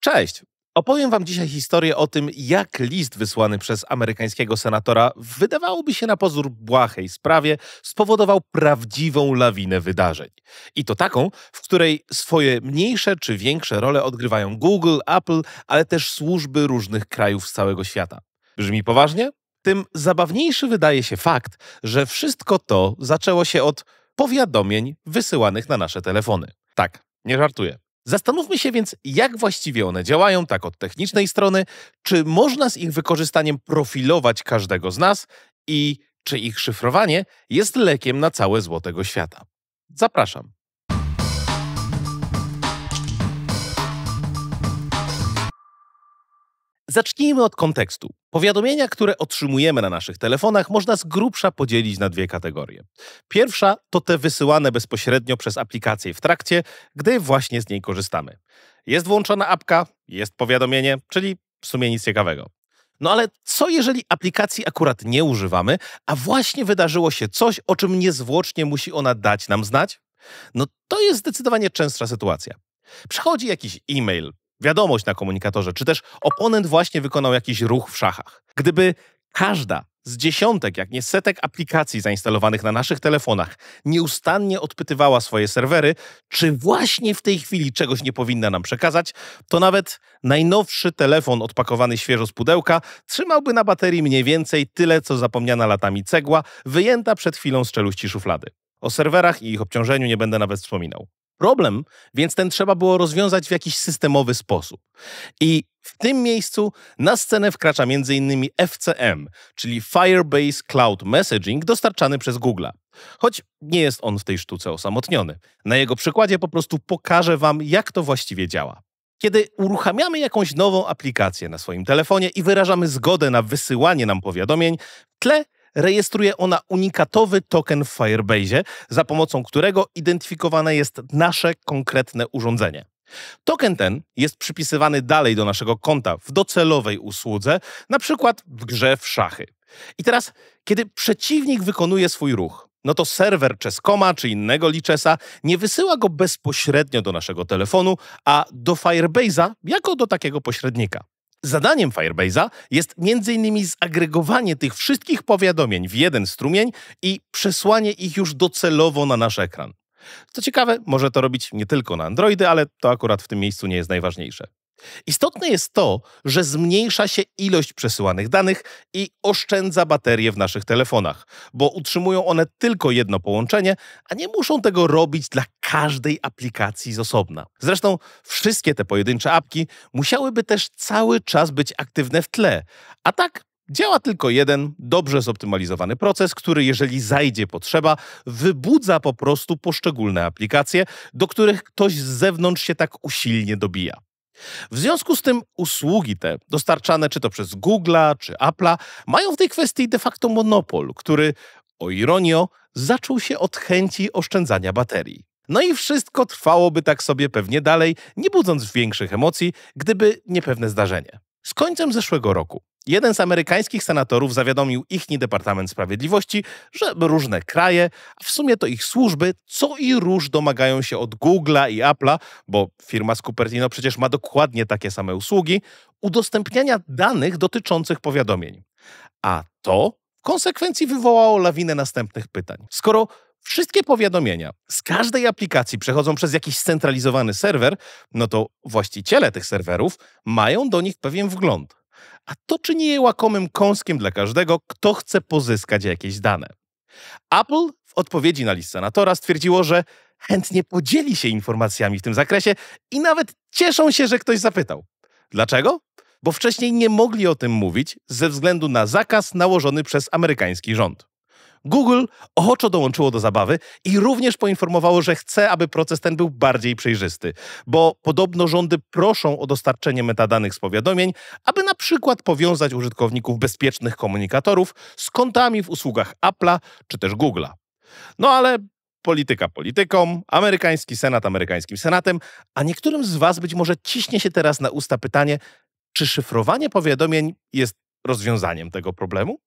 Cześć! Opowiem Wam dzisiaj historię o tym, jak list wysłany przez amerykańskiego senatora, wydawałoby się na pozór błahej sprawie, spowodował prawdziwą lawinę wydarzeń. I to taką, w której swoje mniejsze czy większe role odgrywają Google, Apple, ale też służby różnych krajów z całego świata. Brzmi poważnie? Tym zabawniejszy wydaje się fakt, że wszystko to zaczęło się od powiadomień wysyłanych na nasze telefony. Tak, nie żartuję. Zastanówmy się więc, jak właściwie one działają, tak od technicznej strony, czy można z ich wykorzystaniem profilować każdego z nas i czy ich szyfrowanie jest lekiem na całe złotego świata. Zapraszam. Zacznijmy od kontekstu. Powiadomienia, które otrzymujemy na naszych telefonach, można z grubsza podzielić na dwie kategorie. Pierwsza to te wysyłane bezpośrednio przez aplikację w trakcie, gdy właśnie z niej korzystamy. Jest włączona apka, jest powiadomienie, czyli w sumie nic ciekawego. No ale co jeżeli aplikacji akurat nie używamy, a właśnie wydarzyło się coś, o czym niezwłocznie musi ona dać nam znać? No to jest zdecydowanie częstsza sytuacja. Przychodzi jakiś e-mail, wiadomość na komunikatorze, czy też oponent właśnie wykonał jakiś ruch w szachach. Gdyby każda z dziesiątek, jak nie setek aplikacji zainstalowanych na naszych telefonach nieustannie odpytywała swoje serwery, czy właśnie w tej chwili czegoś nie powinna nam przekazać, to nawet najnowszy telefon odpakowany świeżo z pudełka trzymałby na baterii mniej więcej tyle, co zapomniana latami cegła, wyjęta przed chwilą z czeluści szuflady. O serwerach i ich obciążeniu nie będę nawet wspominał problem, więc ten trzeba było rozwiązać w jakiś systemowy sposób. I w tym miejscu na scenę wkracza m.in. FCM, czyli Firebase Cloud Messaging dostarczany przez Google. Choć nie jest on w tej sztuce osamotniony. Na jego przykładzie po prostu pokażę Wam, jak to właściwie działa. Kiedy uruchamiamy jakąś nową aplikację na swoim telefonie i wyrażamy zgodę na wysyłanie nam powiadomień, w tle rejestruje ona unikatowy token w Firebase, za pomocą którego identyfikowane jest nasze konkretne urządzenie. Token ten jest przypisywany dalej do naszego konta w docelowej usłudze, na przykład w grze w szachy. I teraz, kiedy przeciwnik wykonuje swój ruch, no to serwer Czeskoma czy innego Lichesa nie wysyła go bezpośrednio do naszego telefonu, a do Firebase'a jako do takiego pośrednika. Zadaniem Firebase'a jest m.in. zagregowanie tych wszystkich powiadomień w jeden strumień i przesłanie ich już docelowo na nasz ekran. Co ciekawe, może to robić nie tylko na Androidy, ale to akurat w tym miejscu nie jest najważniejsze. Istotne jest to, że zmniejsza się ilość przesyłanych danych i oszczędza baterie w naszych telefonach, bo utrzymują one tylko jedno połączenie, a nie muszą tego robić dla każdej aplikacji z osobna. Zresztą wszystkie te pojedyncze apki musiałyby też cały czas być aktywne w tle, a tak Działa tylko jeden dobrze zoptymalizowany proces, który, jeżeli zajdzie potrzeba, wybudza po prostu poszczególne aplikacje, do których ktoś z zewnątrz się tak usilnie dobija. W związku z tym usługi te, dostarczane czy to przez Google'a, czy Apple'a, mają w tej kwestii de facto monopol, który, o ironio, zaczął się od chęci oszczędzania baterii. No i wszystko trwałoby tak sobie pewnie dalej, nie budząc większych emocji, gdyby nie pewne zdarzenie. Z końcem zeszłego roku Jeden z amerykańskich senatorów zawiadomił ichni Departament Sprawiedliwości, że różne kraje, a w sumie to ich służby, co i róż domagają się od Google'a i Apple'a, bo firma z Cupertino przecież ma dokładnie takie same usługi, udostępniania danych dotyczących powiadomień. A to w konsekwencji wywołało lawinę następnych pytań. Skoro wszystkie powiadomienia z każdej aplikacji przechodzą przez jakiś scentralizowany serwer, no to właściciele tych serwerów mają do nich pewien wgląd a to czyni je łakomym kąskiem dla każdego, kto chce pozyskać jakieś dane. Apple w odpowiedzi na list senatora stwierdziło, że chętnie podzieli się informacjami w tym zakresie i nawet cieszą się, że ktoś zapytał. Dlaczego? Bo wcześniej nie mogli o tym mówić ze względu na zakaz nałożony przez amerykański rząd. Google ochoczo dołączyło do zabawy i również poinformowało, że chce, aby proces ten był bardziej przejrzysty, bo podobno rządy proszą o dostarczenie metadanych z powiadomień, aby na przykład powiązać użytkowników bezpiecznych komunikatorów z kontami w usługach Apple'a czy też Google'a. No ale polityka polityką, amerykański senat amerykańskim senatem, a niektórym z Was być może ciśnie się teraz na usta pytanie, czy szyfrowanie powiadomień jest rozwiązaniem tego problemu?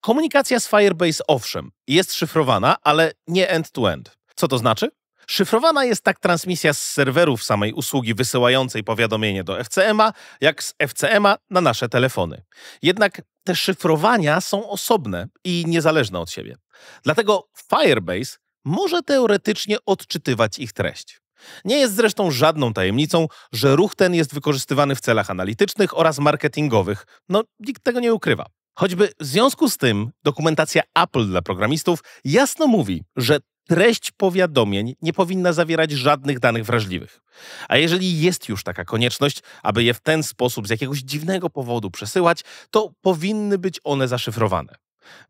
Komunikacja z Firebase owszem, jest szyfrowana, ale nie end-to-end. Co to znaczy? Szyfrowana jest tak transmisja z serwerów samej usługi wysyłającej powiadomienie do FCM-a, jak z FCM-a na nasze telefony. Jednak te szyfrowania są osobne i niezależne od siebie. Dlatego Firebase może teoretycznie odczytywać ich treść. Nie jest zresztą żadną tajemnicą, że ruch ten jest wykorzystywany w celach analitycznych oraz marketingowych. No, nikt tego nie ukrywa. Choćby w związku z tym dokumentacja Apple dla programistów jasno mówi, że treść powiadomień nie powinna zawierać żadnych danych wrażliwych. A jeżeli jest już taka konieczność, aby je w ten sposób z jakiegoś dziwnego powodu przesyłać, to powinny być one zaszyfrowane.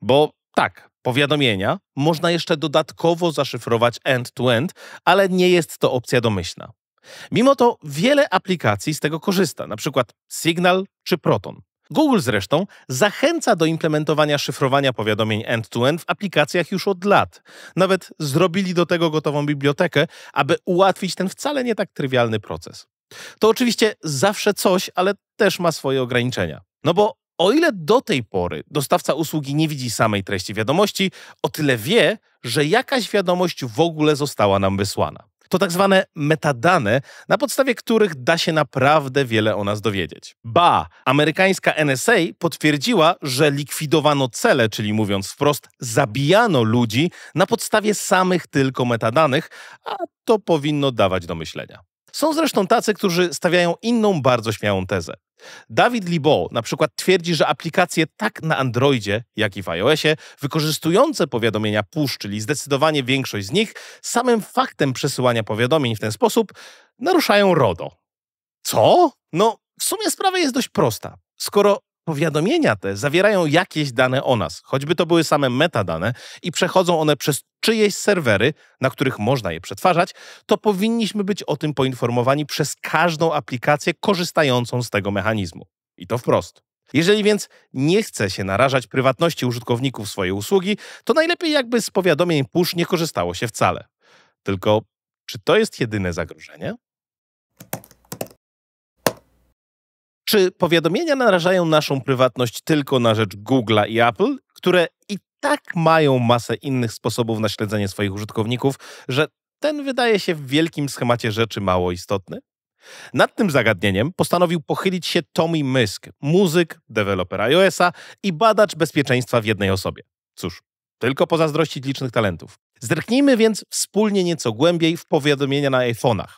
Bo tak, powiadomienia można jeszcze dodatkowo zaszyfrować end-to-end, ale nie jest to opcja domyślna. Mimo to wiele aplikacji z tego korzysta, np. Signal czy Proton. Google zresztą zachęca do implementowania szyfrowania powiadomień end-to-end w aplikacjach już od lat. Nawet zrobili do tego gotową bibliotekę, aby ułatwić ten wcale nie tak trywialny proces. To oczywiście zawsze coś, ale też ma swoje ograniczenia. No bo o ile do tej pory dostawca usługi nie widzi samej treści wiadomości, o tyle wie, że jakaś wiadomość w ogóle została nam wysłana. To tak zwane metadane, na podstawie których da się naprawdę wiele o nas dowiedzieć. Ba, amerykańska NSA potwierdziła, że likwidowano cele, czyli mówiąc wprost, zabijano ludzi na podstawie samych tylko metadanych, a to powinno dawać do myślenia. Są zresztą tacy, którzy stawiają inną bardzo śmiałą tezę. Dawid Libo na przykład twierdzi, że aplikacje tak na Androidzie, jak i w iOSie, wykorzystujące powiadomienia push, czyli zdecydowanie większość z nich, samym faktem przesyłania powiadomień w ten sposób naruszają RODO. Co? No, w sumie sprawa jest dość prosta. Skoro powiadomienia te zawierają jakieś dane o nas, choćby to były same metadane, i przechodzą one przez czyjeś serwery, na których można je przetwarzać, to powinniśmy być o tym poinformowani przez każdą aplikację korzystającą z tego mechanizmu. I to wprost. Jeżeli więc nie chce się narażać prywatności użytkowników swojej usługi, to najlepiej jakby z powiadomień push nie korzystało się wcale. Tylko czy to jest jedyne zagrożenie? Czy powiadomienia narażają naszą prywatność tylko na rzecz Google'a i Apple, które i tak mają masę innych sposobów na śledzenie swoich użytkowników, że ten wydaje się w wielkim schemacie rzeczy mało istotny? Nad tym zagadnieniem postanowił pochylić się Tommy Mysk, muzyk, deweloper iOS-a i badacz bezpieczeństwa w jednej osobie. Cóż, tylko pozazdrościć licznych talentów. Zerknijmy więc wspólnie nieco głębiej w powiadomienia na iPhone'ach.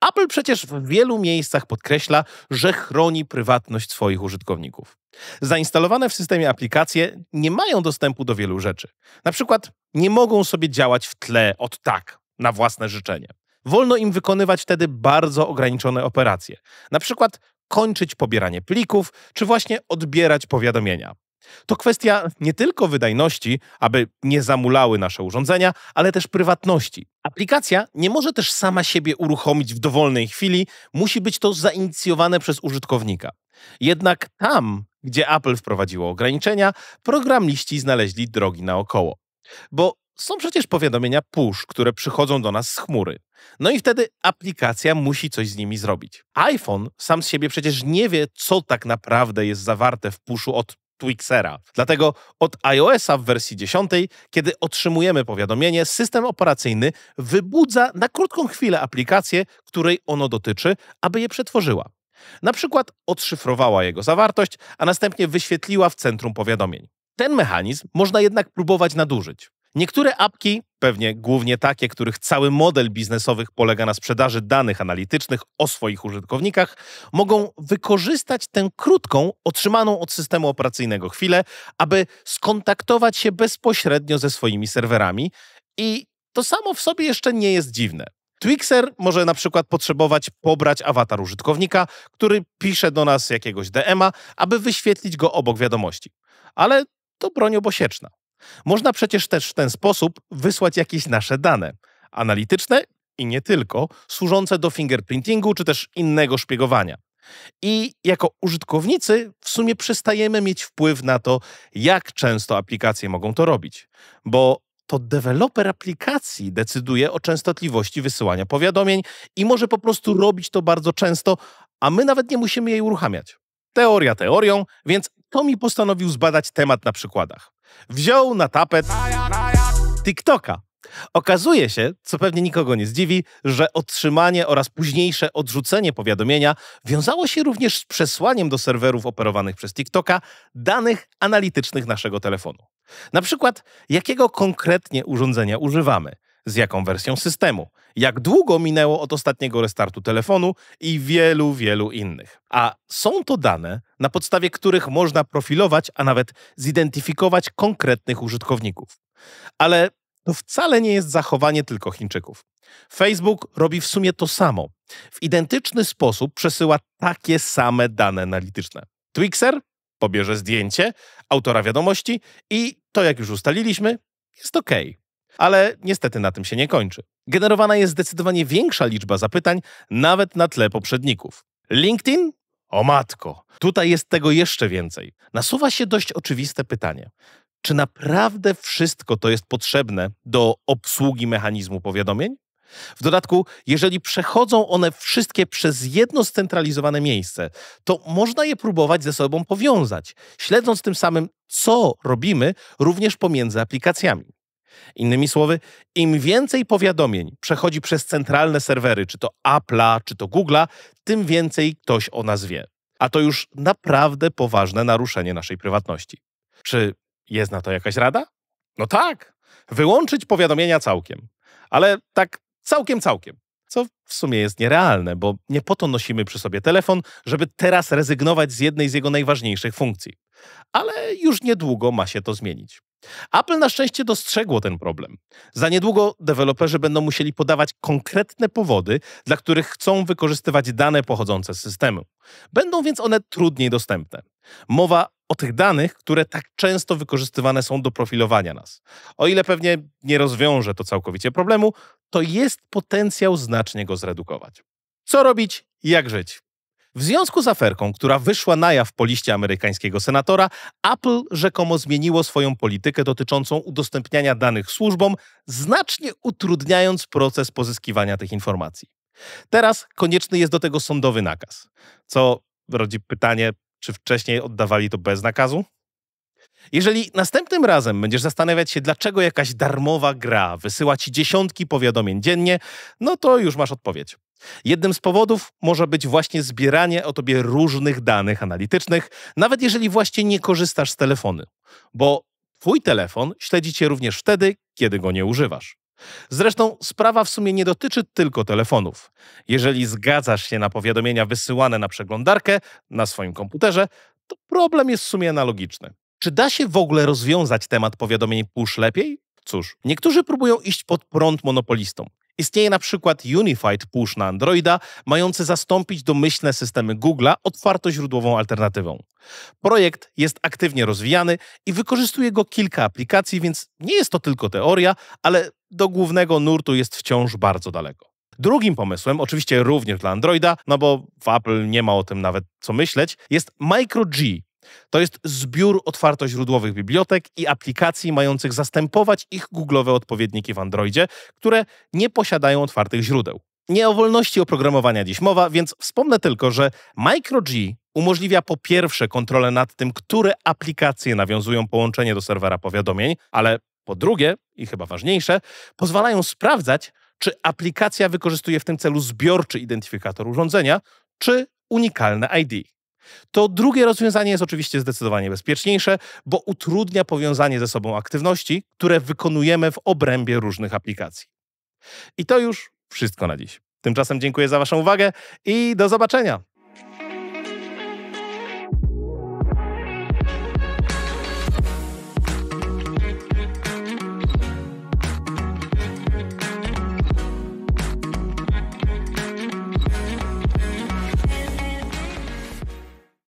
Apple przecież w wielu miejscach podkreśla, że chroni prywatność swoich użytkowników. Zainstalowane w systemie aplikacje nie mają dostępu do wielu rzeczy. Na przykład nie mogą sobie działać w tle od tak, na własne życzenie. Wolno im wykonywać wtedy bardzo ograniczone operacje, na przykład kończyć pobieranie plików czy właśnie odbierać powiadomienia. To kwestia nie tylko wydajności, aby nie zamulały nasze urządzenia, ale też prywatności. Aplikacja nie może też sama siebie uruchomić w dowolnej chwili, musi być to zainicjowane przez użytkownika. Jednak tam, gdzie Apple wprowadziło ograniczenia, programiści znaleźli drogi naokoło. Bo są przecież powiadomienia push, które przychodzą do nas z chmury. No i wtedy aplikacja musi coś z nimi zrobić. iPhone sam z siebie przecież nie wie, co tak naprawdę jest zawarte w pushu od Twixera. Dlatego od iOS-a w wersji 10, kiedy otrzymujemy powiadomienie, system operacyjny wybudza na krótką chwilę aplikację, której ono dotyczy, aby je przetworzyła. Na przykład odszyfrowała jego zawartość, a następnie wyświetliła w centrum powiadomień. Ten mechanizm można jednak próbować nadużyć. Niektóre apki, pewnie głównie takie, których cały model biznesowy polega na sprzedaży danych analitycznych o swoich użytkownikach, mogą wykorzystać tę krótką, otrzymaną od systemu operacyjnego chwilę, aby skontaktować się bezpośrednio ze swoimi serwerami i to samo w sobie jeszcze nie jest dziwne. Twixer może na przykład potrzebować pobrać awatar użytkownika, który pisze do nas jakiegoś DM-a, aby wyświetlić go obok wiadomości. Ale to broń obosieczna. Można przecież też w ten sposób wysłać jakieś nasze dane analityczne i nie tylko, służące do fingerprintingu czy też innego szpiegowania. I jako użytkownicy w sumie przestajemy mieć wpływ na to, jak często aplikacje mogą to robić, bo to deweloper aplikacji decyduje o częstotliwości wysyłania powiadomień i może po prostu robić to bardzo często, a my nawet nie musimy jej uruchamiać. Teoria teorią, więc to mi postanowił zbadać temat na przykładach. Wziął na tapet TikToka. Okazuje się, co pewnie nikogo nie zdziwi, że otrzymanie oraz późniejsze odrzucenie powiadomienia wiązało się również z przesłaniem do serwerów operowanych przez TikToka danych analitycznych naszego telefonu. Na przykład, jakiego konkretnie urządzenia używamy, z jaką wersją systemu, jak długo minęło od ostatniego restartu telefonu i wielu, wielu innych. A są to dane, na podstawie których można profilować, a nawet zidentyfikować konkretnych użytkowników. Ale to wcale nie jest zachowanie tylko Chińczyków. Facebook robi w sumie to samo. W identyczny sposób przesyła takie same dane analityczne. Twixer pobierze zdjęcie autora wiadomości i to, jak już ustaliliśmy, jest OK. Ale niestety na tym się nie kończy. Generowana jest zdecydowanie większa liczba zapytań, nawet na tle poprzedników. LinkedIn? O matko, tutaj jest tego jeszcze więcej. Nasuwa się dość oczywiste pytanie. Czy naprawdę wszystko to jest potrzebne do obsługi mechanizmu powiadomień? W dodatku, jeżeli przechodzą one wszystkie przez jedno scentralizowane miejsce, to można je próbować ze sobą powiązać, śledząc tym samym, co robimy również pomiędzy aplikacjami. Innymi słowy, im więcej powiadomień przechodzi przez centralne serwery, czy to Apple'a, czy to Google'a, tym więcej ktoś o nas wie. A to już naprawdę poważne naruszenie naszej prywatności. Czy jest na to jakaś rada? No tak, wyłączyć powiadomienia całkiem. Ale tak całkiem, całkiem. Co w sumie jest nierealne, bo nie po to nosimy przy sobie telefon, żeby teraz rezygnować z jednej z jego najważniejszych funkcji. Ale już niedługo ma się to zmienić. Apple na szczęście dostrzegło ten problem. Za niedługo deweloperzy będą musieli podawać konkretne powody, dla których chcą wykorzystywać dane pochodzące z systemu. Będą więc one trudniej dostępne. Mowa o tych danych, które tak często wykorzystywane są do profilowania nas. O ile pewnie nie rozwiąże to całkowicie problemu, to jest potencjał znacznie go zredukować. Co robić, jak żyć? W związku z aferką, która wyszła na jaw po liście amerykańskiego senatora, Apple rzekomo zmieniło swoją politykę dotyczącą udostępniania danych służbom, znacznie utrudniając proces pozyskiwania tych informacji. Teraz konieczny jest do tego sądowy nakaz, co rodzi pytanie, czy wcześniej oddawali to bez nakazu? Jeżeli następnym razem będziesz zastanawiać się, dlaczego jakaś darmowa gra wysyła ci dziesiątki powiadomień dziennie, no to już masz odpowiedź. Jednym z powodów może być właśnie zbieranie o tobie różnych danych analitycznych, nawet jeżeli właśnie nie korzystasz z telefonu, bo twój telefon śledzi cię również wtedy, kiedy go nie używasz. Zresztą sprawa w sumie nie dotyczy tylko telefonów. Jeżeli zgadzasz się na powiadomienia wysyłane na przeglądarkę na swoim komputerze, to problem jest w sumie analogiczny. Czy da się w ogóle rozwiązać temat powiadomień push lepiej? Cóż, niektórzy próbują iść pod prąd monopolistom. Istnieje na przykład Unified Push na Androida, mający zastąpić domyślne systemy Google'a otwartoźródłową alternatywą. Projekt jest aktywnie rozwijany i wykorzystuje go kilka aplikacji, więc nie jest to tylko teoria, ale do głównego nurtu jest wciąż bardzo daleko. Drugim pomysłem, oczywiście również dla Androida, no bo w Apple nie ma o tym nawet co myśleć, jest MicroG, to jest zbiór źródłowych bibliotek i aplikacji mających zastępować ich Google'owe odpowiedniki w Androidzie, które nie posiadają otwartych źródeł. Nie o wolności oprogramowania dziś mowa, więc wspomnę tylko, że MicroG umożliwia po pierwsze kontrolę nad tym, które aplikacje nawiązują połączenie do serwera powiadomień, ale po drugie, i chyba ważniejsze, pozwalają sprawdzać, czy aplikacja wykorzystuje w tym celu zbiorczy identyfikator urządzenia, czy unikalne ID. To drugie rozwiązanie jest oczywiście zdecydowanie bezpieczniejsze, bo utrudnia powiązanie ze sobą aktywności, które wykonujemy w obrębie różnych aplikacji. I to już wszystko na dziś. Tymczasem dziękuję za Waszą uwagę i do zobaczenia.